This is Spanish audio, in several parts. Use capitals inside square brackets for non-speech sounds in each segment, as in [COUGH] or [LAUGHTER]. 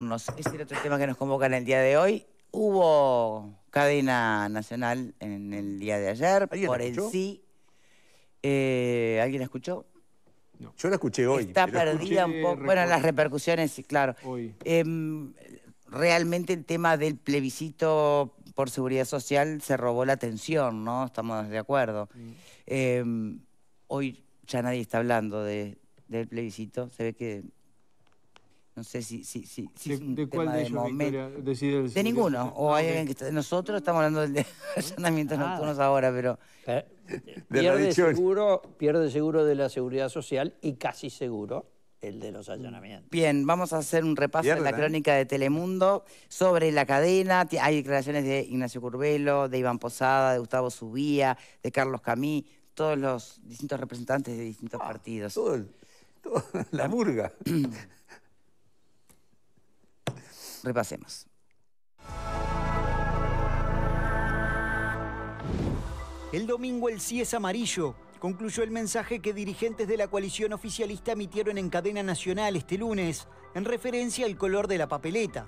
Es el otro tema que nos convoca en el día de hoy. Hubo cadena nacional en el día de ayer por el sí. Eh, ¿Alguien escuchó? Yo la escuché hoy. Está perdida un poco. Bueno, las repercusiones, claro. Em, realmente el tema del plebiscito por seguridad social se robó la atención, ¿no? Estamos de acuerdo. Mm. Em, hoy ya nadie está hablando de, del plebiscito. Se ve que no sé si, si, si, ¿De, es cuál de, De ninguno. o hay que ah, Nosotros estamos hablando de [LAUGHS] allanamientos ah. nocturnos ahora, pero... [LAUGHS] pierde, seguro, pierde seguro de la seguridad social y casi seguro el de los allanamientos. Bien, vamos a hacer un repaso en la ¿eh? crónica de Telemundo sobre la cadena. Hay declaraciones de Ignacio Curbelo, de Iván Posada, de Gustavo Subía, de Carlos Camí, todos los distintos representantes de distintos ah, partidos. Todo, la murga. [CLEARS THROAT] Repasemos. El domingo el sí es amarillo. Concluyó el mensaje que dirigentes de la coalición oficialista emitieron en cadena nacional este lunes, en referencia al color de la papeleta.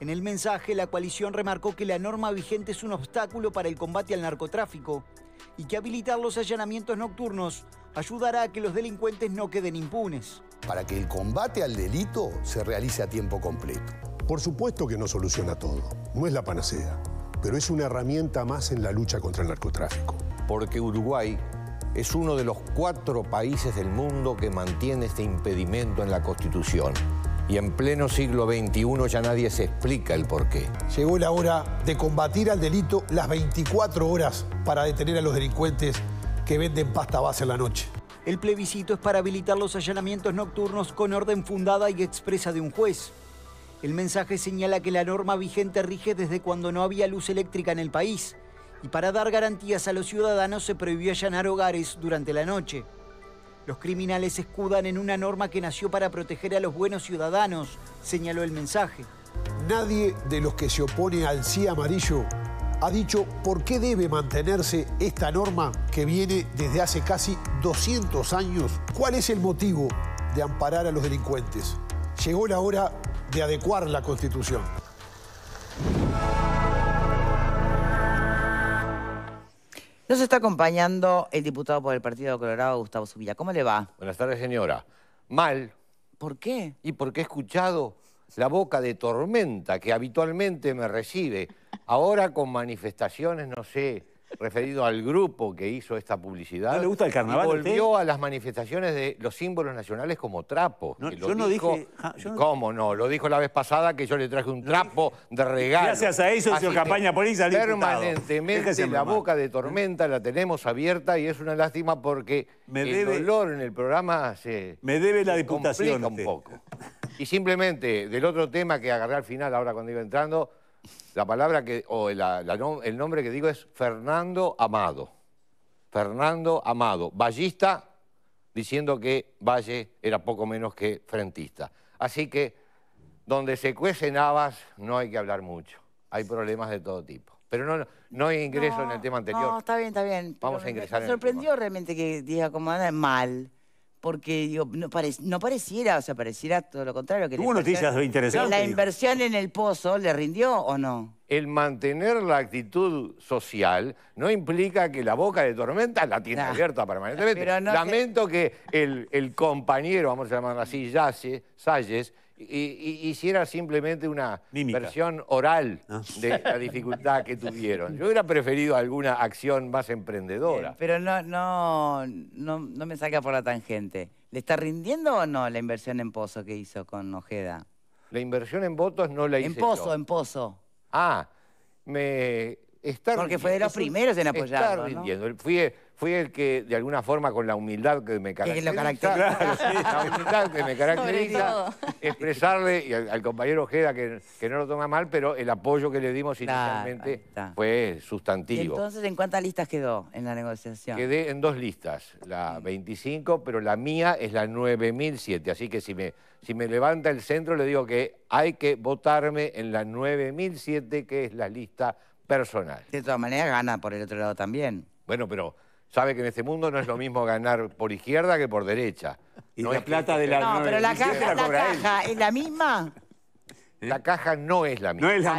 En el mensaje, la coalición remarcó que la norma vigente es un obstáculo para el combate al narcotráfico y que habilitar los allanamientos nocturnos ayudará a que los delincuentes no queden impunes. Para que el combate al delito se realice a tiempo completo. Por supuesto que no soluciona todo, no es la panacea, pero es una herramienta más en la lucha contra el narcotráfico. Porque Uruguay es uno de los cuatro países del mundo que mantiene este impedimento en la Constitución. Y en pleno siglo XXI ya nadie se explica el porqué. Llegó la hora de combatir al delito las 24 horas para detener a los delincuentes que venden pasta base en la noche. El plebiscito es para habilitar los allanamientos nocturnos con orden fundada y expresa de un juez. El mensaje señala que la norma vigente rige desde cuando no había luz eléctrica en el país y para dar garantías a los ciudadanos se prohibió allanar hogares durante la noche. Los criminales escudan en una norma que nació para proteger a los buenos ciudadanos, señaló el mensaje. Nadie de los que se opone al sí amarillo ha dicho por qué debe mantenerse esta norma que viene desde hace casi 200 años. ¿Cuál es el motivo de amparar a los delincuentes? Llegó la hora de adecuar la Constitución. Nos está acompañando el diputado por el Partido Colorado, Gustavo Subilla. ¿Cómo le va? Buenas tardes, señora. Mal. ¿Por qué? Y porque he escuchado la boca de tormenta que habitualmente me recibe. Ahora con manifestaciones, no sé, referido al grupo que hizo esta publicidad. le gusta el carnaval? volvió a las manifestaciones de los símbolos nacionales como trapo. yo no dijo, dije. Ah, ¿Cómo no? Lo dijo la vez pasada que yo le traje un trapo de regalo. Gracias a eso su campaña política. Permanentemente es la boca de tormenta la tenemos abierta y es una lástima porque el dolor en el programa se. Me debe la diputación. un poco. Y simplemente, del otro tema que agarré al final, ahora cuando iba entrando. La palabra que, o el nombre que digo es Fernando Amado. Fernando Amado, vallista, diciendo que Valle era poco menos que frentista. Así que donde se cuecen habas no hay que hablar mucho. Hay problemas de todo tipo. Pero no, no ingreso en el tema anterior. No, está bien, está bien. Vamos a ingresar me, sorprendió realmente que diga como anda mal porque no, no pareciera, o sea, pareciera todo lo contrario. Que Hubo noticias interesantes. ¿La inversión en el pozo le rindió o no? El mantener la actitud social no implica que la boca de tormenta la tiene abierta permanentemente. Lamento que el, el, compañero, vamos a llamarlo así, Yace, Salles, y hiciera simplemente una versión oral ah. de la dificultad que tuvieron. Yo hubiera preferido alguna acción más emprendedora. pero no, no, no, me saca por la tangente. ¿Le está rindiendo o no la inversión en Pozo que hizo con Ojeda? La inversión en votos no la hizo En Pozo, en Pozo. Ah, me porque fue de los primeros en apoyar. Fui, el que, de alguna forma, con la humildad que me caracteriza... me caracteriza, expresarle, al, compañero Ojeda, que, no lo toma mal, pero el apoyo que le dimos inicialmente fue sustantivo. entonces, ¿en cuántas listas quedó en la negociación? Quedé en dos listas, la 25, pero la mía es la 9007, así que si me levanta el centro le digo que hay que votarme en la 9007, que es la lista personal. De todas maneras gana por el otro lado también. Bueno, pero sabe que en este mundo no es lo mismo ganar por izquierda que por derecha. Y no es plata de la... No, pero la caja, ¿es la misma? La ¿Eh? caja no es la misma. Ah, ah,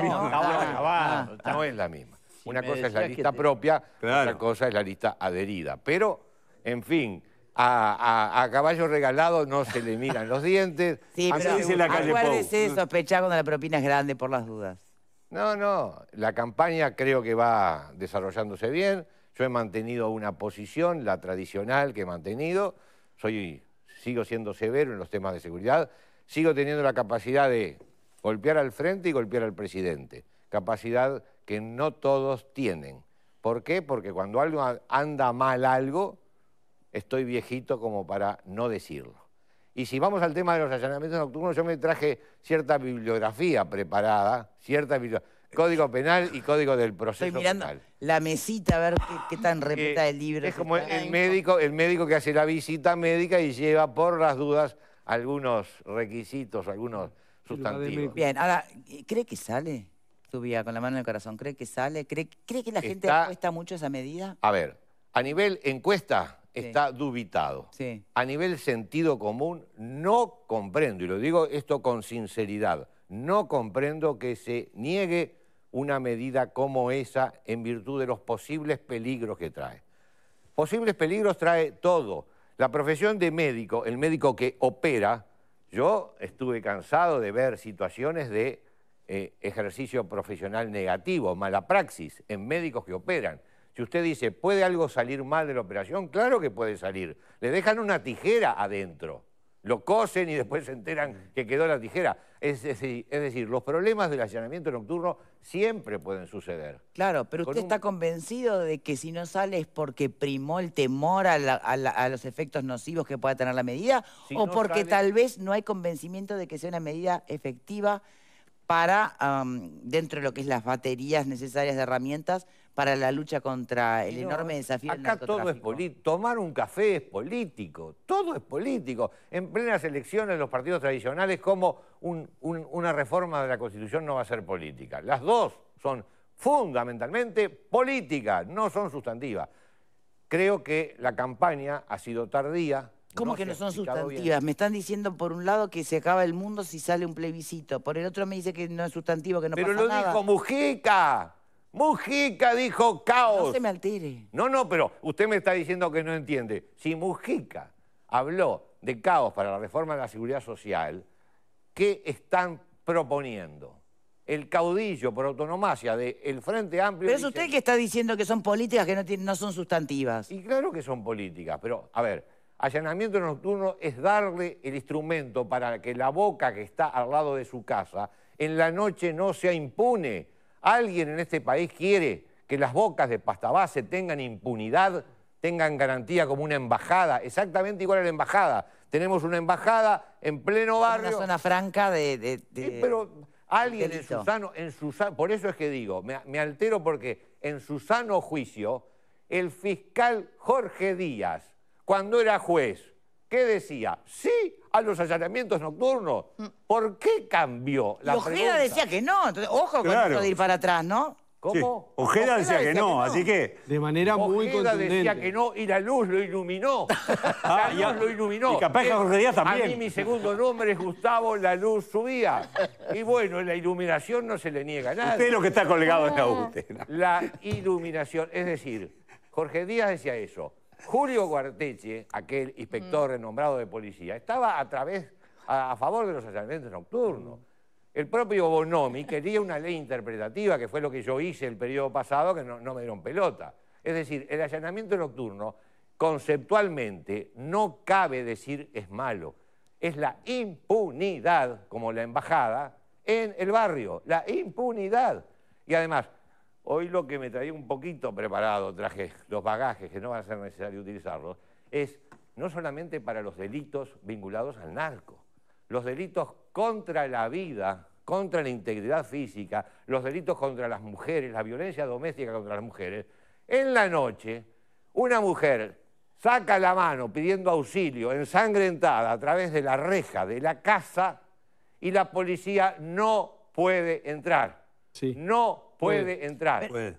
ah. No es la misma. no, es la misma. una cosa es la lista propia, otra cosa es la lista adherida. Pero, en fin, a, caballo regalado no se le miran los dientes. Sí, pero dice la calle acuérdese de sospechar cuando la propina es grande por las dudas. No, no, la campaña creo que va desarrollándose bien. Yo he mantenido una posición, la tradicional que he mantenido. Soy, sigo siendo severo en los temas de seguridad. Sigo teniendo la capacidad de golpear al frente y golpear al presidente. Capacidad que no todos tienen. ¿Por qué? Porque cuando algo anda mal algo, estoy viejito como para no decirlo. Y si vamos al tema de los allanamientos nocturnos, yo me traje cierta bibliografía preparada, cierta Código penal y código del proceso Estoy mirando La mesita a ver qué, tan eh, repita el libro. Es como el médico, el médico que hace la visita médica y lleva por las dudas algunos requisitos, algunos sustantivos. Bien, ahora, ¿cree que sale? tu vida con la mano en el corazón, ¿cree que sale? ¿Cree, que la gente cuesta mucho esa medida? A ver, a nivel encuesta, está dubitado. A nivel sentido común, no comprendo, y lo digo esto con sinceridad, no comprendo que se niegue una medida como esa en virtud de los posibles peligros que trae. Posibles peligros trae todo. La profesión de médico, el médico que opera, yo estuve cansado de ver situaciones de eh, ejercicio profesional negativo, mala praxis en médicos que operan. Si usted dice, ¿puede algo salir mal de la operación? Claro que puede salir. Le dejan una tijera adentro. Lo cosen y después se enteran mm. que quedó la tijera. Es, decir, los problemas del allanamiento nocturno siempre pueden suceder. Claro, pero usted está convencido de que si no sale es porque primó el temor a, los efectos nocivos que pueda tener la medida o porque tal vez no hay convencimiento de que sea una medida efectiva para, dentro de lo que es las baterías necesarias de herramientas, para la lucha contra el enorme desafío acá del Acá todo es político. Tomar un café es político. Todo es político. En plenas elecciones los partidos tradicionales, como una reforma de la Constitución no va a ser política. Las dos son fundamentalmente políticas, no son sustantivas. Creo que la campaña ha sido tardía, ¿Cómo que no son sustantivas? Me están diciendo por un lado que se acaba el mundo si sale un plebiscito. Por el otro me dice que no es sustantivo, que no pasa nada. Pero lo dijo Mujica. Mujica dijo caos. No se me altere. No, no, pero usted me está diciendo que no entiende. Si Mujica habló de caos para la reforma de la seguridad social, ¿qué están proponiendo? el caudillo por autonomacia del el Frente Amplio... Pero es usted que está diciendo que son políticas que no, no son sustantivas. Y claro que son políticas, pero a ver, Allanamiento nocturno es darle el instrumento para que la boca que está al lado de su casa en la noche no sea impune. Alguien en este país quiere que las bocas de pasta base tengan impunidad, tengan garantía como una embajada, exactamente igual a la embajada. Tenemos una embajada en pleno barrio. Una zona franca de... Sí, pero alguien en Susano, en por eso es que digo, me, me altero porque en su sano juicio, el fiscal Jorge Díaz cuando era juez, ¿qué decía? Sí a los allanamientos nocturnos. Mm. ¿Por qué cambió la Ojeda pregunta? decía que no, ojo con claro. esto de ir para atrás, ¿no? ¿Cómo? Ojeda, decía, que, no, así que... De manera muy contundente. decía que no y la luz lo iluminó. [LAUGHS] la ah, luz lo iluminó. Y capaz que eh, Jorge Díaz también. A mí mi segundo nombre es Gustavo La Luz Subía. Y bueno, la iluminación no se le niega nada. Usted es lo que está colgado en la ah. usted. La iluminación, es decir, Jorge Díaz decía eso. Julio Guarteche, aquel inspector mm. renombrado de policía, estaba a través, a, favor de los allanamientos nocturnos. Mm. El propio Bonomi quería una ley interpretativa, que fue lo que yo hice el periodo pasado, que no, no me dieron pelota. Es decir, el allanamiento nocturno, conceptualmente, no cabe decir es malo. Es la impunidad, como la embajada, en el barrio. La impunidad. Y además, Hoy lo que me traía un poquito preparado, traje los bagajes que no va a ser necesario utilizarlos, es no solamente para los delitos vinculados al narco, los delitos contra la vida, contra la integridad física, los delitos contra las mujeres, la violencia doméstica contra las mujeres. En la noche, una mujer saca la mano pidiendo auxilio, ensangrentada a través de la reja de la casa, y la policía no puede entrar. Sí. No puede entrar. Puede.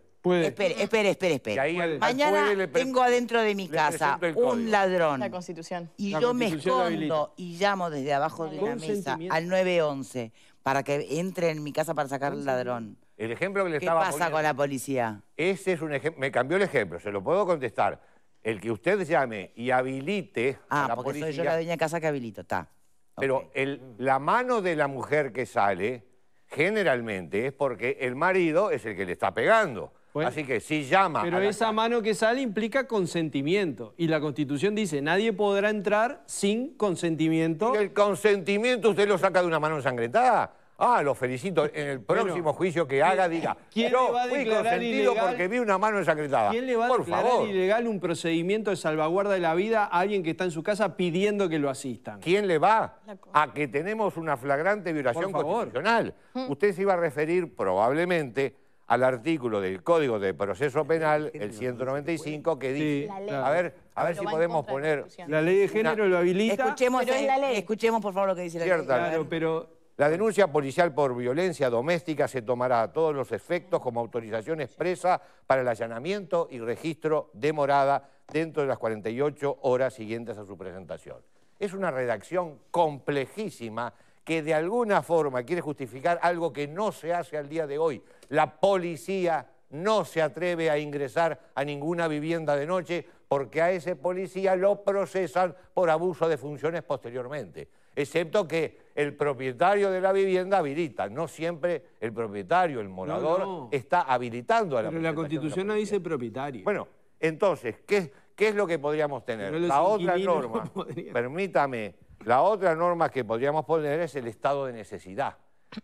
Espere, espere, espere, Mañana tengo adentro de mi casa un ladrón La Constitución. y yo me escondo y llamo desde abajo de la mesa al 911 para que entre en mi casa para sacar al ladrón. El ejemplo que le ¿Qué pasa con la policía? Ese es un ejemplo. Me cambió el ejemplo, se lo puedo contestar. El que usted llame y habilite Ah, porque soy yo la dueña de casa que habilito, está. pero la mano de la mujer que sale generalmente es porque el marido es el que le está pegando. Así que sí llama... Pero esa mano que sale implica consentimiento. Y la Constitución dice, nadie podrá entrar sin consentimiento. El consentimiento usted lo saca de una mano ensangrentada. Ah, lo felicito. En el próximo juicio que eh, haga, diga. Eh, ¿Quién le va a fui consentido porque vi una mano ensangrentada. ¿Quién le va a Por ilegal un procedimiento de salvaguarda de la vida a alguien que está en su casa pidiendo que lo asistan? ¿Quién le va? A que tenemos una flagrante violación constitucional. Mm. Usted se iba a referir probablemente al artículo del Código de Proceso Penal, el 195, que dice... a ver, a ver si podemos poner... La ley de género lo habilita... Escuchemos, eh, escuchemos por favor lo que dice la ley. claro, pero la denuncia policial por violencia doméstica se tomará a todos los efectos como autorización expresa para el allanamiento y registro de morada dentro de las 48 horas siguientes a su presentación. Es una redacción complejísima que de alguna forma quiere justificar algo que no se hace al día de hoy. La policía no se atreve a ingresar a ninguna vivienda de noche porque a ese policía lo procesan por abuso de funciones posteriormente excepto que el propietario de la vivienda habilita. No siempre el propietario, el morador, está habilitando a la Pero la Constitución no dice propietario. Bueno, entonces, ¿qué, es lo que podríamos tener? la otra norma, [LAUGHS] permítame, la otra norma que podríamos poner es el estado de necesidad.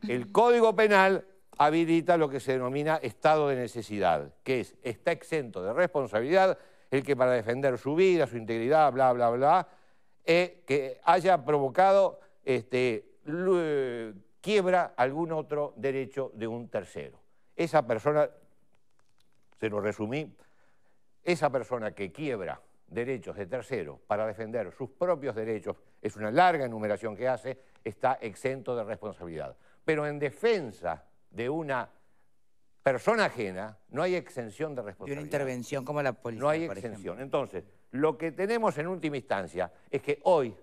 El Código Penal habilita lo que se denomina estado de necesidad, que es, está exento de responsabilidad el que para defender su vida, su integridad, bla, bla, bla, que haya provocado este, quiebra algún otro derecho de un tercero. Esa persona, se lo resumí, esa persona que quiebra derechos de tercero para defender sus propios derechos, es una larga enumeración que hace, está exento de responsabilidad. Pero en defensa de una persona ajena, no hay exención de responsabilidad. Y una intervención como la policía. No hay exención. Entonces, lo que tenemos en última instancia es que hoy,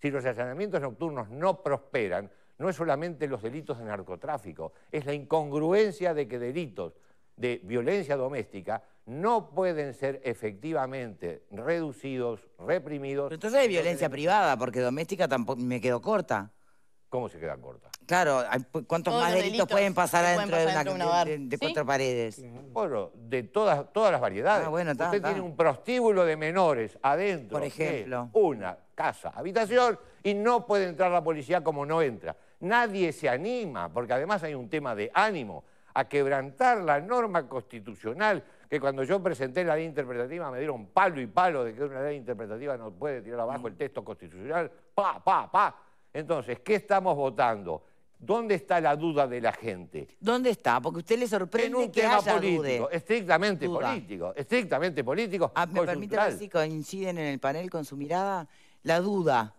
si los allanamientos nocturnos no prosperan, no es solamente los delitos de narcotráfico, es la incongruencia de que delitos de violencia doméstica no pueden ser efectivamente reducidos, reprimidos. entonces hay violencia privada, porque doméstica tampoco me quedó corta. ¿Cómo se queda corta? Claro, ¿cuántos pueden pasar adentro de, una, de, cuatro paredes? Bueno, de todas, todas las variedades. Ah, Usted tiene un prostíbulo de menores adentro Por ejemplo. una casa, habitación, y no puede entrar la policía como no entra. Nadie se anima, porque además hay un tema de ánimo, a quebrantar la norma constitucional que cuando yo presenté la ley interpretativa me dieron palo y palo de que una ley interpretativa no puede tirar abajo mm. el texto constitucional, pa, pa, pa. Entonces, ¿qué estamos votando? ¿Dónde está la duda de la gente? ¿Dónde está? Porque usted le sorprende un que tema político, estrictamente político, estrictamente ah, político. me permite si coinciden en el panel con su mirada la duda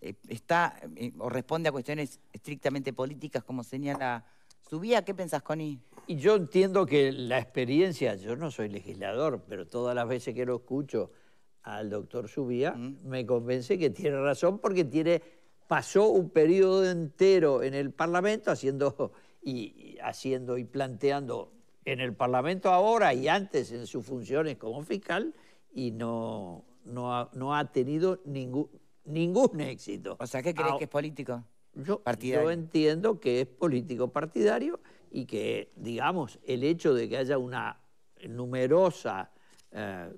eh, está eh, o responde a cuestiones estrictamente políticas como señala Subía? ¿Qué pensás, Connie? Y yo entiendo que la experiencia, yo no soy legislador, pero todas las veces que lo escucho al doctor Subía, mm. me convence que tiene razón porque tiene pasó un periodo entero en el Parlamento haciendo [LAUGHS] y, haciendo y planteando en el Parlamento ahora y antes en sus funciones como fiscal y no, no, ha, tenido ningún, ningún éxito. O sea, ¿qué crees que es político? Yo, yo, entiendo que es político partidario y que, digamos, el hecho de que haya una numerosa, eh,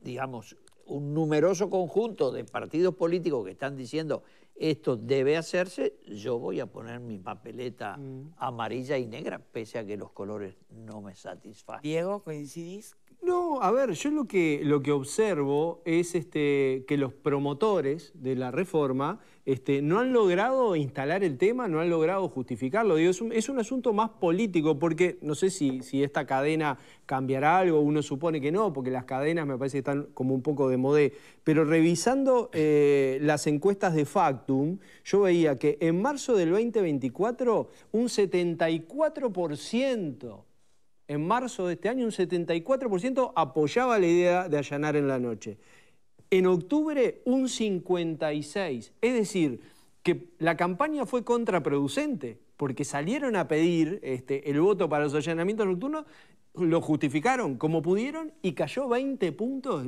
digamos, un numeroso conjunto de partidos políticos que están diciendo esto debe hacerse, yo voy a poner mi papeleta mm. amarilla y negra, pese a que los colores no me satisfacen. Diego, ¿coincidís? No, a ver, yo lo que, lo que observo es este, que los promotores de la reforma este, no han logrado instalar el tema, no han logrado justificarlo. es, un, asunto más político, porque no sé si, si, esta cadena cambiará algo, uno supone que no, porque las cadenas me parece que están como un poco de modé. Pero revisando eh, las encuestas de Factum, yo veía que en marzo del 2024 un 74% en marzo de este año un 74% apoyaba la idea de allanar en la noche. En octubre un 56%. Es decir, que la campaña fue contraproducente porque salieron a pedir este, el voto para los allanamientos nocturnos, lo justificaron como pudieron y cayó 20 puntos.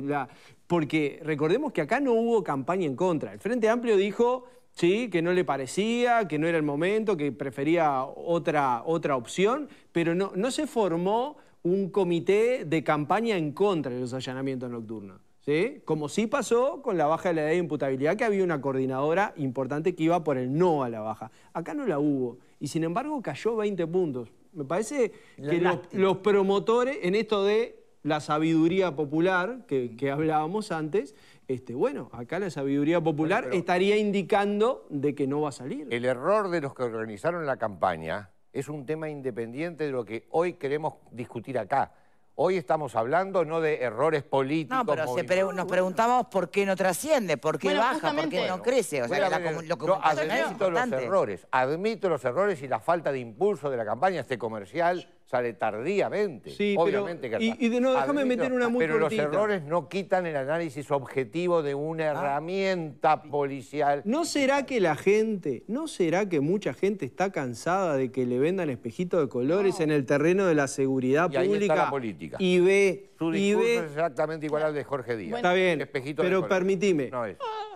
Porque recordemos que acá no hubo campaña en contra. El Frente Amplio dijo ¿sí? que no le parecía, que no era el momento, que prefería otra, otra opción, pero no, no se formó un comité de campaña en contra de los allanamientos nocturnos. ¿sí? Como sí pasó con la baja de la edad de imputabilidad, que había una coordinadora importante que iba por el no a la baja. Acá no la hubo, y sin embargo cayó 20 puntos. Me parece que los, promotores, en esto de la sabiduría popular que, que hablábamos antes, este, bueno, acá la sabiduría popular estaría indicando de que no va a salir. El error de los que organizaron la campaña es un tema independiente de lo que hoy queremos discutir acá. Hoy estamos hablando no de errores políticos. No, pero nos preguntamos por qué no trasciende, por qué baja, por qué no crece. O admito los errores, admito los errores y la falta de impulso de la campaña, este comercial sale tardíamente. Sí, obviamente pero, que y, y no, déjame meter una muy Pero los errores no quitan el análisis objetivo de una ah. herramienta policial. ¿No será que la gente, no será que mucha gente está cansada de que le vendan espejitos de colores en el terreno de la seguridad y pública? la política. Y ve, Su discurso es exactamente igual al de Jorge Díaz. está bien, pero permítime.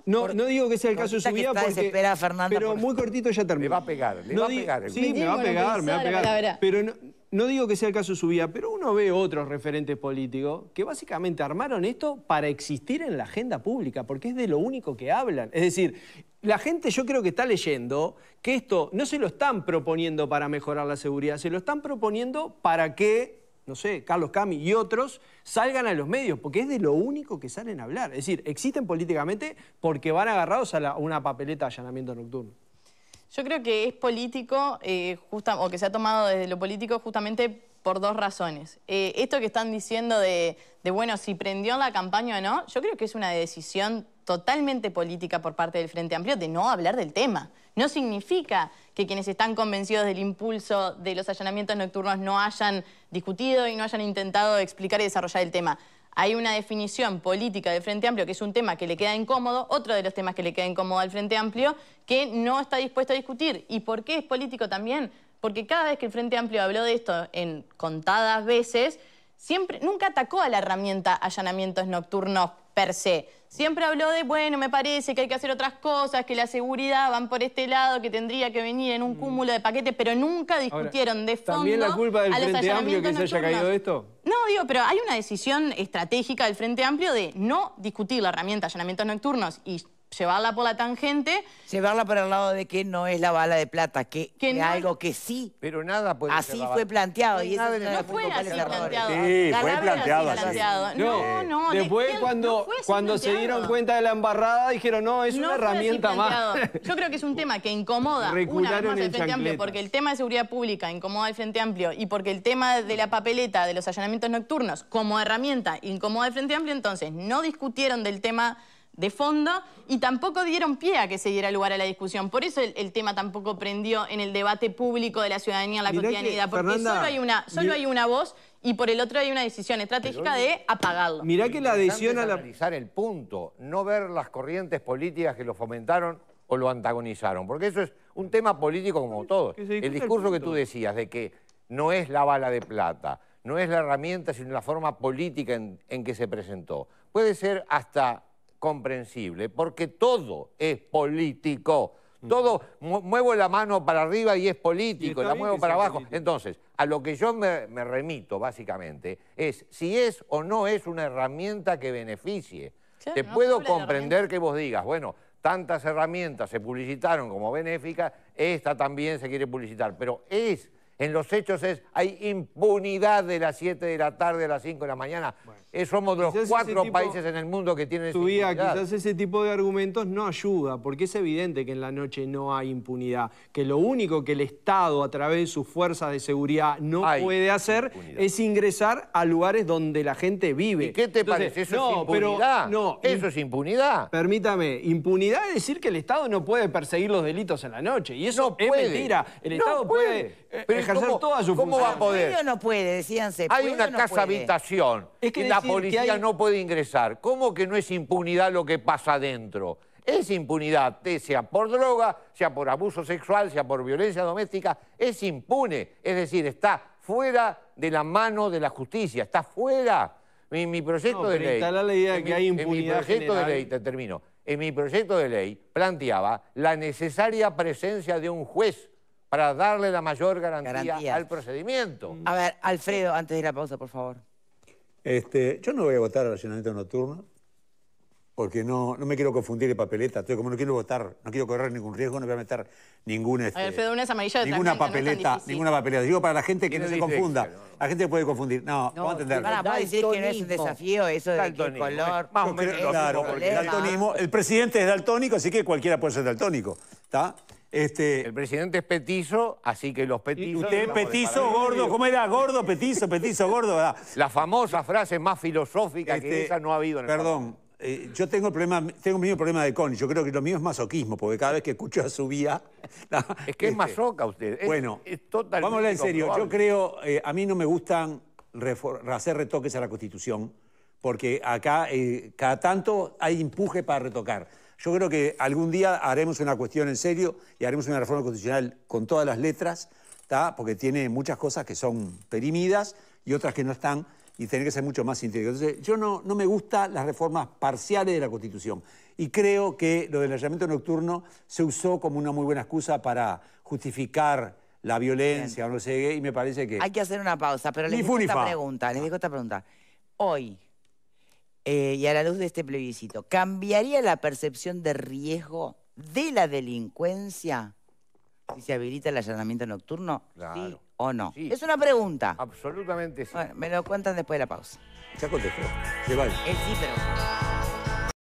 No No, digo que sea el caso de su vida, porque, pero muy cortito ya termino. Me va a pegar, me va a pegar. Sí, me va a pegar, me va a pegar. Pero no, no digo que sea el caso de su vida, pero uno ve otros referentes políticos que básicamente armaron esto para existir en la agenda pública, porque es de lo único que hablan. Es decir, la gente yo creo que está leyendo que esto no se lo están proponiendo para mejorar la seguridad, se lo están proponiendo para que, no sé, Carlos Cami y otros salgan a los medios, porque es de lo único que salen a hablar. Es decir, existen políticamente porque van agarrados a, una papeleta de allanamiento nocturno. Yo creo que es político, eh, o que se ha tomado desde lo político justamente por dos razones. Eh, esto que están diciendo de, de, bueno, si prendió la campaña o no, yo creo que es una decisión totalmente política por parte del Frente Amplio de no hablar del tema. No significa que quienes están convencidos del impulso de los allanamientos nocturnos no hayan discutido y no hayan intentado explicar y desarrollar el tema. Hay una definición política del Frente Amplio, que es un tema que le queda incómodo, otro de los temas que le queda incómodo al Frente Amplio, que no está dispuesto a discutir. ¿Y por qué es político también? Porque cada vez que el Frente Amplio habló de esto en contadas veces, siempre, nunca atacó a la herramienta allanamientos nocturnos per se. Siempre habló de, bueno, me parece que hay que hacer otras cosas, que la seguridad van por este lado, que tendría que venir en un mm. cúmulo de paquetes, pero nunca discutieron de fondo. ¿También la culpa del Frente Amplio que se haya caído esto? digo, pero hay una decisión estratégica del Frente Amplio de no discutir la herramienta allanamientos nocturnos y llevarla por la tangente. Llevarla por el lado de que no es la bala de plata, que, es algo que sí. Pero nada puede Así fue planteado. Y no fue así planteado. Sí, fue planteado, así. No, no. Después cuando, cuando se dieron cuenta de la embarrada, dijeron, no, es una herramienta más. [LAUGHS] Yo creo que es un tema que incomoda una vez más Frente Amplio, porque el tema de seguridad pública incomoda al Frente Amplio y porque el tema de la papeleta de los allanamientos nocturnos como herramienta incomoda al Frente Amplio, entonces no discutieron del tema de fondo y tampoco dieron pie a que se diera lugar a la discusión. Por eso el, tema tampoco prendió en el debate público de la ciudadanía en la cotidianidad, porque solo, hay una, solo hay una voz y por el otro hay una decisión estratégica de apagarlo. Mirá que la adhesión a la... el punto, no ver las corrientes políticas que lo fomentaron o lo antagonizaron, porque eso es un tema político como todo. El discurso que tú decías de que no es la bala de plata, no es la herramienta, sino la forma política en que se presentó. Puede ser hasta comprensible, porque todo es político. Todo, muevo la mano para arriba y es político, la muevo para abajo. Entonces, a lo que yo me, remito, básicamente, es si es o no es una herramienta que beneficie. Te puedo comprender que vos digas, bueno, tantas herramientas se publicitaron como benéficas, esta también se quiere publicitar, pero ¿es en los hechos es, hay impunidad de las 7 de la tarde a las 5 de la mañana. somos los cuatro países en el mundo que tienen subía, Su impunidad. Quizás ese tipo de argumentos no ayuda, porque es evidente que en la noche no hay impunidad. Que lo único que el Estado, a través de sus fuerzas de seguridad, no puede hacer es ingresar a lugares donde la gente vive. ¿Y qué te parece? Eso es impunidad. Pero, Eso es impunidad. Permítame, impunidad es decir que el Estado no puede perseguir los delitos en la noche. Y eso es puede. mentira. El Estado puede... Eh, ¿Cómo, va a poder? no puede, decíanse. Hay una casa habitación que la policía no puede ingresar. ¿Cómo que no es impunidad lo que pasa adentro? Es impunidad, eh, sea por droga, sea por abuso sexual, sea por violencia doméstica, es impune. Es decir, está fuera de la mano de la justicia, está fuera. En mi proyecto de ley. la idea en que mi, hay impunidad. En mi proyecto de ley, te termino. En mi proyecto de ley planteaba la necesaria presencia de un juez para darle la mayor garantía al procedimiento. A ver, Alfredo, antes de ir a pausa, por favor. Este, yo no voy a votar al allanamiento nocturno porque no, no me quiero confundir de papeleta. Estoy como no quiero votar, no quiero correr ningún riesgo, no voy a meter ninguna... Este, Alfredo, una Ninguna papeleta, ninguna papeleta. Digo para la gente que no, se confunda. La gente puede confundir. No, vamos a entender. Para, a decir que no es un desafío eso de eh, color? Vamos, claro, el daltonismo... El presidente es daltónico, así que cualquiera puede ser daltónico, ¿está? Este, el presidente es petizo, así que los petizos... Usted es petizo, gordo, ¿cómo era? Gordo, petizo, petizo, gordo. ¿verdad? La famosa frase más filosófica que este, esa no ha habido en el Perdón, eh, yo tengo el tengo mismo problema de Connie. Yo creo que lo mío es masoquismo, porque cada vez que escucho a su vía. [LAUGHS] es que es este, masoca usted. bueno, Vamos a hablar en serio. Yo creo, eh, a mí no me gustan hacer retoques a la Constitución, porque acá eh, cada tanto hay empuje para retocar. Yo creo que algún día haremos una cuestión en serio y haremos una reforma constitucional con todas las letras, porque tiene muchas cosas que son perimidas y otras que no están y tiene que ser mucho más íntegro. Entonces, yo no, no me gustan las reformas parciales de la Constitución y creo que lo del allanamiento nocturno se usó como una muy buena excusa para justificar la violencia no sé qué y me parece que... Hay que hacer una pausa, pero les esta pregunta, les digo esta pregunta. Hoy, eh, y a la luz de este plebiscito, ¿cambiaría la percepción de riesgo de la delincuencia si se habilita el allanamiento nocturno? ¿Sí o no? Es una pregunta. Absolutamente sí. Bueno, me lo cuentan después de la pausa. Ya contestó. Se vale. sí, pero...